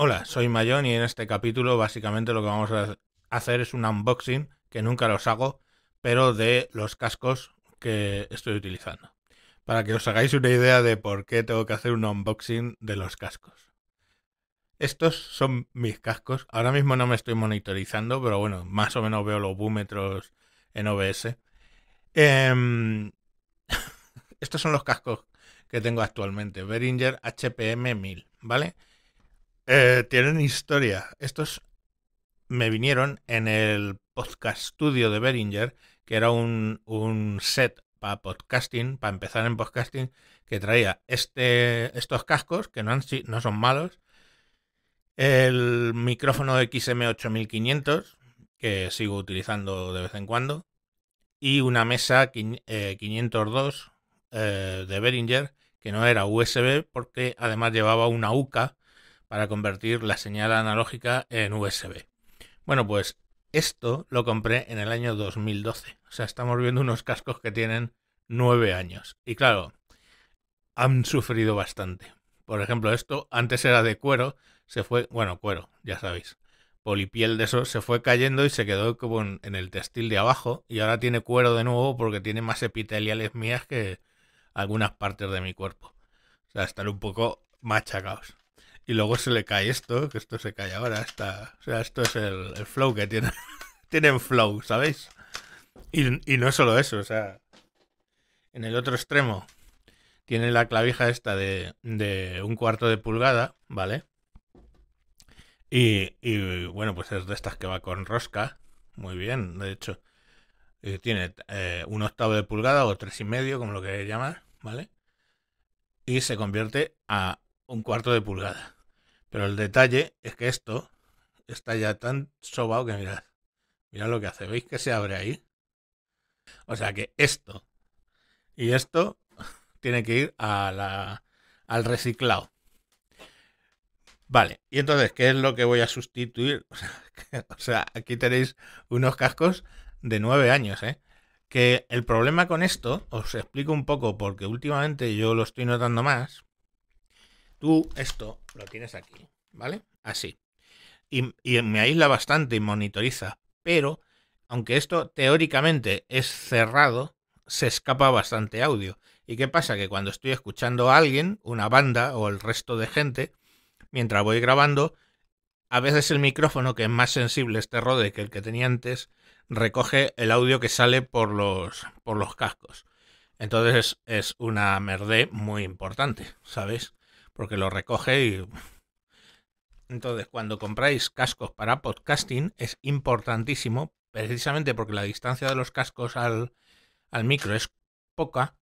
Hola, soy Mayón y en este capítulo básicamente lo que vamos a hacer es un unboxing, que nunca los hago, pero de los cascos que estoy utilizando. Para que os hagáis una idea de por qué tengo que hacer un unboxing de los cascos. Estos son mis cascos. Ahora mismo no me estoy monitorizando, pero bueno, más o menos veo los búmetros en OBS. Em, estos son los cascos que tengo actualmente. Behringer HPM 1000, ¿vale? Eh, tienen historia. Estos me vinieron en el podcast studio de Beringer, que era un, set para podcasting, para empezar en podcasting, que traía este, estos cascos, que no, han, no son malos, el micrófono XM8500, que sigo utilizando de vez en cuando, y una mesa 502 eh, eh, de Behringer, que no era USB, porque además llevaba una UCA para convertir la señal analógica en USB. Bueno, pues esto lo compré en el año 2012. O sea, estamos viendo unos cascos que tienen nueve años. Y claro, han sufrido bastante. Por ejemplo, esto antes era de cuero, se fue, bueno, cuero, ya sabéis, polipiel de eso, se fue cayendo y se quedó como en, en el textil de abajo. Y ahora tiene cuero de nuevo porque tiene más epiteliales mías que algunas partes de mi cuerpo. O sea, están un poco machacados y luego se le cae esto, que esto se cae ahora, está, o sea, esto es el, flow que tiene, tienen flow, ¿sabéis? Y, y no solo eso, o sea, en el otro extremo tiene la clavija esta de, un cuarto de pulgada, ¿vale? Y, bueno, pues es de estas que va con rosca, muy bien, de hecho. Eh, tiene eh, un octavo de pulgada o tres y medio, como lo queréis llamar, ¿vale? Y se convierte a un cuarto de pulgada. Pero el detalle es que esto está ya tan sobado que mirad, mirad lo que hace. ¿Veis que se abre ahí? O sea que esto y esto tiene que ir al reciclado. Vale, y entonces, ¿qué es lo que voy a sustituir? o sea, aquí tenéis unos cascos de nueve años, ¿eh? Que el problema con esto, os explico un poco, porque últimamente yo lo estoy notando más, tú esto lo tienes aquí, ¿vale? Así. Y, me aísla bastante y monitoriza, pero aunque esto teóricamente es cerrado, se escapa bastante audio. ¿Y qué pasa? Que cuando estoy escuchando a alguien, una banda o el resto de gente, mientras voy grabando, a veces el micrófono, que es más sensible este rode que el que tenía antes, recoge el audio que sale por los, por los cascos. Entonces es una merde muy importante, ¿sabes? porque lo recoge y... Entonces, cuando compráis cascos para podcasting es importantísimo, precisamente porque la distancia de los cascos al, micro es poca,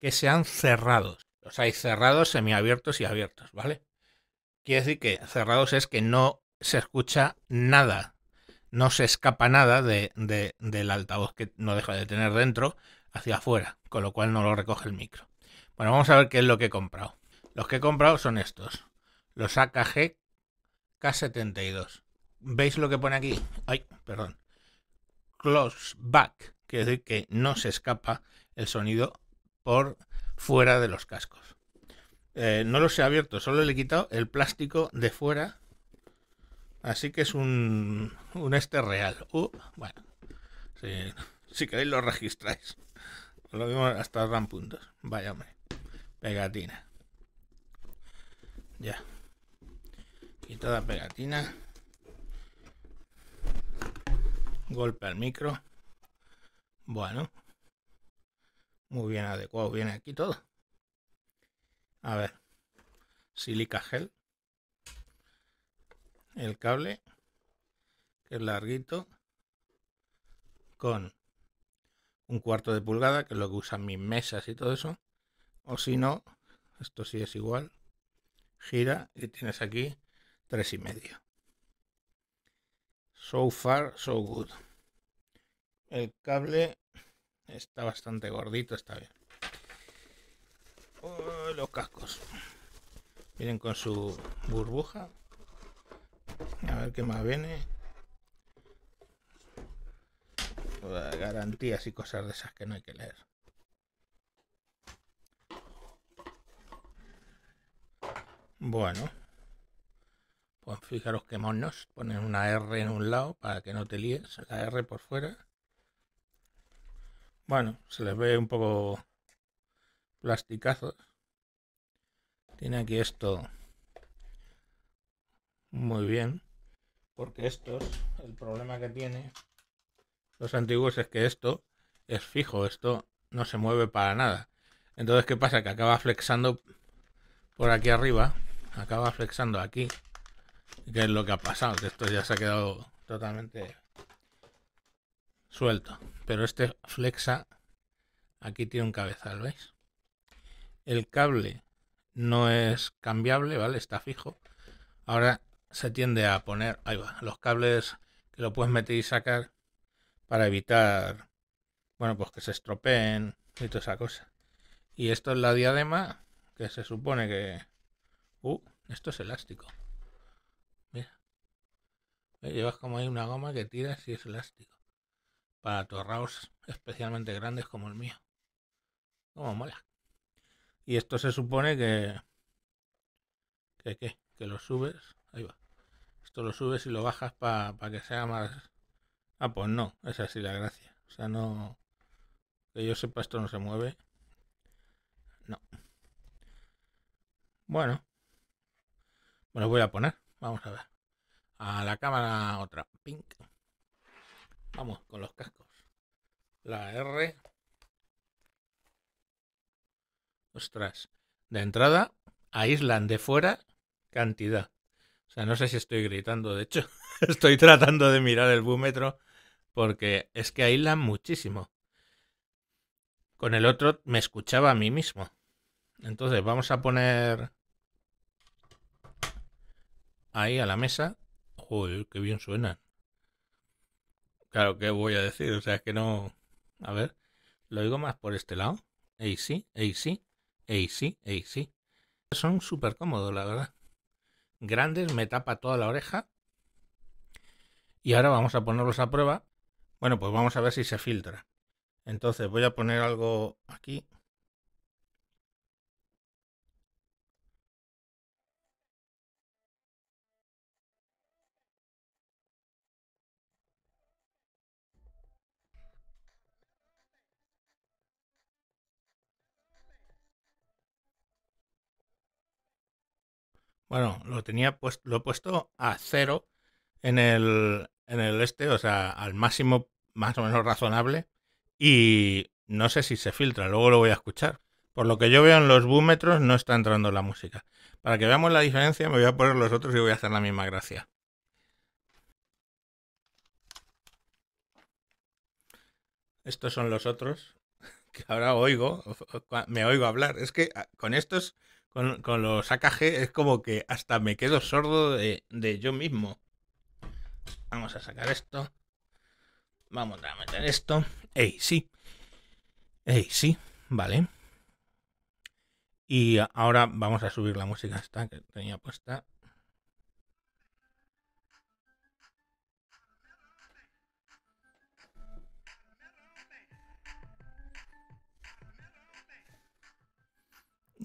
que sean cerrados. Los hay cerrados, semiabiertos y abiertos, ¿vale? Quiere decir que cerrados es que no se escucha nada, no se escapa nada de, del altavoz que no deja de tener dentro hacia afuera, con lo cual no lo recoge el micro. Bueno, vamos a ver qué es lo que he comprado. Los que he comprado son estos. Los AKG K72. ¿Veis lo que pone aquí? Ay, perdón. Close back. Quiere decir que no se escapa el sonido por fuera de los cascos. Eh, no los he abierto, solo le he quitado el plástico de fuera. Así que es un, este real. Uh, bueno, si, queréis lo registráis. Lo vimos hasta gran puntos. Vaya hombre. Pegatina. Ya. quitada pegatina. Golpe al micro. Bueno. Muy bien adecuado. Viene aquí todo. A ver. Silica gel. El cable. Que es larguito. Con un cuarto de pulgada, que es lo que usan mis mesas y todo eso. O si no, esto sí es igual gira y tienes aquí tres y medio. So far, so good. El cable está bastante gordito, está bien. Oh, los cascos. Miren con su burbuja. A ver qué más viene. garantías y cosas de esas que no hay que leer. Bueno, pues fijaros que monos ponen una R en un lado para que no te líes, la R por fuera. Bueno, se les ve un poco plasticazos. Tiene aquí esto muy bien, porque estos, el problema que tiene los antiguos es que esto es fijo, esto no se mueve para nada. Entonces, ¿qué pasa? Que acaba flexando por aquí arriba acaba flexando aquí. ¿Qué es lo que ha pasado? Que esto ya se ha quedado totalmente suelto. Pero este flexa, aquí tiene un cabezal, ¿veis? El cable no es cambiable, ¿vale? Está fijo. Ahora se tiende a poner, ahí va, los cables que lo puedes meter y sacar para evitar, bueno, pues que se estropeen y toda esa cosa. Y esto es la diadema, que se supone que Uh, esto es elástico. Mira. Llevas como hay una goma que tiras y es elástico. Para torraos especialmente grandes como el mío. Como mola. Y esto se supone que. ¿Que qué? Que lo subes. Ahí va. Esto lo subes y lo bajas para que sea más. Ah, pues no. es así la gracia. O sea, no. Que yo sepa, esto no se mueve. No. Bueno, bueno, voy a poner. Vamos a ver. A la cámara otra. Pink. Vamos con los cascos. La R. Ostras. De entrada, aíslan de fuera cantidad. O sea, no sé si estoy gritando, de hecho, estoy tratando de mirar el búmetro porque es que aíslan muchísimo. Con el otro me escuchaba a mí mismo. Entonces vamos a poner ahí a la mesa, joder, qué bien suenan. Claro, ¿qué voy a decir? O sea, es que no... A ver, lo digo más por este lado. Ey, sí, ey, sí, ey, sí, ey, sí. Son súper cómodos, la verdad. Grandes, me tapa toda la oreja. Y ahora vamos a ponerlos a prueba. Bueno, pues vamos a ver si se filtra. Entonces voy a poner algo aquí. Bueno, lo tenía lo he puesto a cero en el, en el este, o sea, al máximo más o menos razonable. Y no sé si se filtra, luego lo voy a escuchar. Por lo que yo veo en los búmetros no está entrando la música. Para que veamos la diferencia me voy a poner los otros y voy a hacer la misma gracia. Estos son los otros que ahora oigo, me oigo hablar. Es que ah, con estos con, los sacajes es como que hasta me quedo sordo de, de yo mismo. Vamos a sacar esto. Vamos a meter esto. Ey, sí. Ey, sí. Vale. Y ahora vamos a subir la música esta que tenía puesta.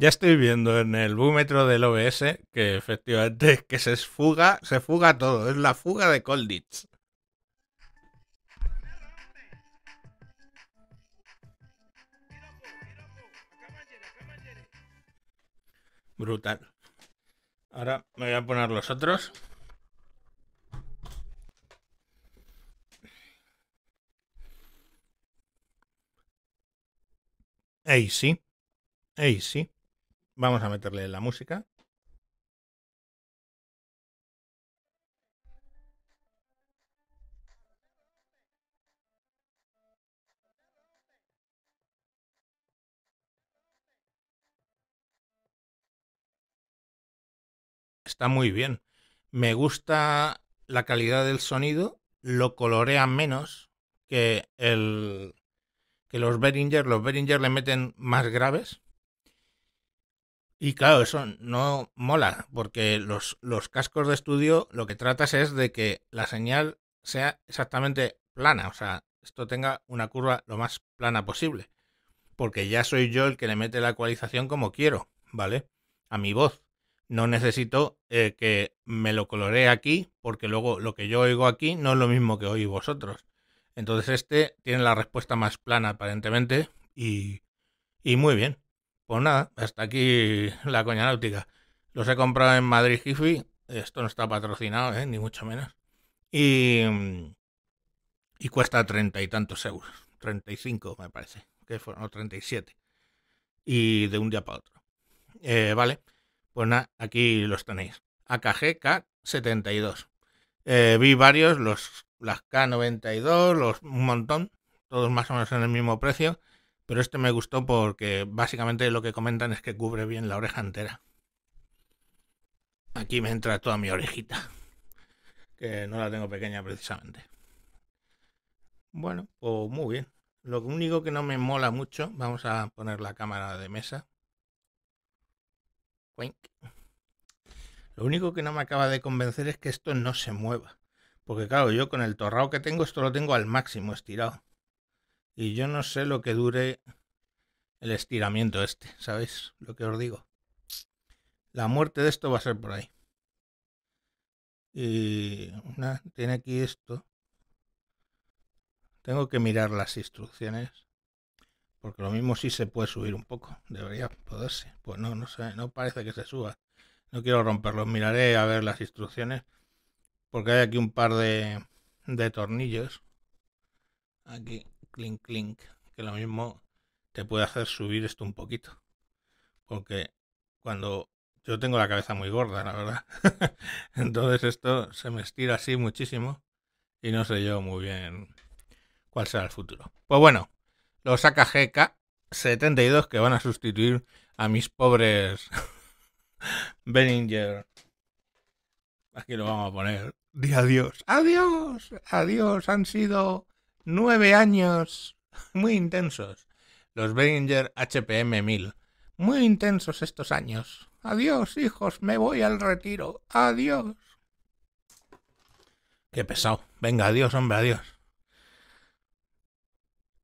Ya estoy viendo en el búmetro del OBS que efectivamente que se fuga, se fuga todo, es la fuga de Colditz. Brutal. Ahora me voy a poner los otros. Ahí sí. Ahí sí. Vamos a meterle la música. Está muy bien. Me gusta la calidad del sonido, lo colorea menos que el que los Behringer, los Behringer le meten más graves, y claro, eso no mola, porque los, los cascos de estudio lo que tratas es de que la señal sea exactamente plana, o sea, esto tenga una curva lo más plana posible, porque ya soy yo el que le mete la ecualización como quiero, ¿vale? A mi voz. No necesito eh, que me lo coloree aquí, porque luego lo que yo oigo aquí no es lo mismo que oí vosotros. Entonces este tiene la respuesta más plana aparentemente y muy bien. Pues nada, hasta aquí la coña náutica. Los he comprado en Madrid Gifi. Esto no está patrocinado, ¿eh? ni mucho menos. Y, cuesta treinta y tantos euros. treinta y cinco me parece. Que fueron, o 37. Y de un día para otro. Eh, vale, pues nada, aquí los tenéis. AKG K72. Eh, vi varios, los, las K92, los, un montón, todos más o menos en el mismo precio pero este me gustó porque básicamente lo que comentan es que cubre bien la oreja entera. Aquí me entra toda mi orejita, que no la tengo pequeña precisamente. Bueno, pues muy bien. Lo único que no me mola mucho, vamos a poner la cámara de mesa. Lo único que no me acaba de convencer es que esto no se mueva. Porque claro, yo con el torrao que tengo, esto lo tengo al máximo estirado. Y yo no sé lo que dure el estiramiento este, ¿sabéis lo que os digo? La muerte de esto va a ser por ahí. Y una, tiene aquí esto. Tengo que mirar las instrucciones. Porque lo mismo sí se puede subir un poco. Debería poderse. Pues no, no sé, no parece que se suba. No quiero romperlo. Miraré a ver las instrucciones. Porque hay aquí un par de tornillos. Aquí clink, clink, que lo mismo te puede hacer subir esto un poquito. Porque cuando yo tengo la cabeza muy gorda, la verdad. Entonces esto se me estira así muchísimo y no sé yo muy bien cuál será el futuro. Pues bueno, los AKGK 72 que van a sustituir a mis pobres Beninger Aquí lo vamos a poner. Di adiós. Adiós. Adiós. Han sido Nueve años muy intensos. Los Behringer HPM 1000. Muy intensos estos años. Adiós, hijos, me voy al retiro. Adiós. Qué pesado. Venga, adiós, hombre, adiós.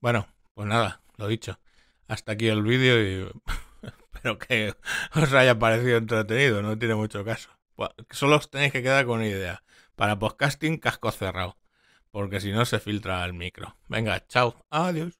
Bueno, pues nada, lo dicho. Hasta aquí el vídeo y espero que os haya parecido entretenido, no tiene mucho caso. Solo os tenéis que quedar con una idea. Para podcasting, casco cerrado porque si no se filtra el micro. Venga, chao, adiós.